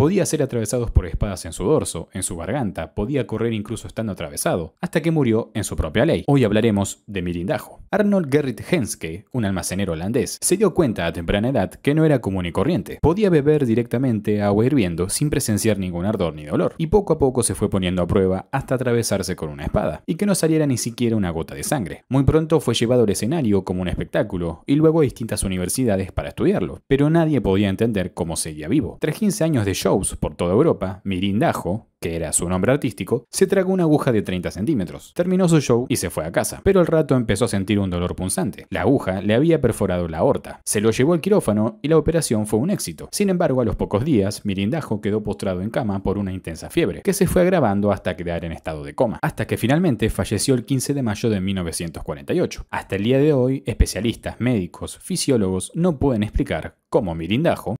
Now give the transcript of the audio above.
Podía ser atravesados por espadas en su dorso, en su garganta, podía correr incluso estando atravesado, hasta que murió en su propia ley. Hoy hablaremos de mirindajo. Arnold Gerrit Henske, un almacenero holandés, se dio cuenta a temprana edad que no era común y corriente. Podía beber directamente agua hirviendo sin presenciar ningún ardor ni dolor, y poco a poco se fue poniendo a prueba hasta atravesarse con una espada, y que no saliera ni siquiera una gota de sangre. Muy pronto fue llevado al escenario como un espectáculo, y luego a distintas universidades para estudiarlo, pero nadie podía entender cómo seguía vivo. Tras 15 años de shock por toda Europa, Mirindajo, que era su nombre artístico, se tragó una aguja de 30 centímetros. Terminó su show y se fue a casa, pero al rato empezó a sentir un dolor punzante. La aguja le había perforado la aorta. Se lo llevó al quirófano y la operación fue un éxito. Sin embargo, a los pocos días, Mirindajo quedó postrado en cama por una intensa fiebre, que se fue agravando hasta quedar en estado de coma, hasta que finalmente falleció el 15 de mayo de 1948. Hasta el día de hoy, especialistas, médicos, fisiólogos no pueden explicar cómo Mirindajo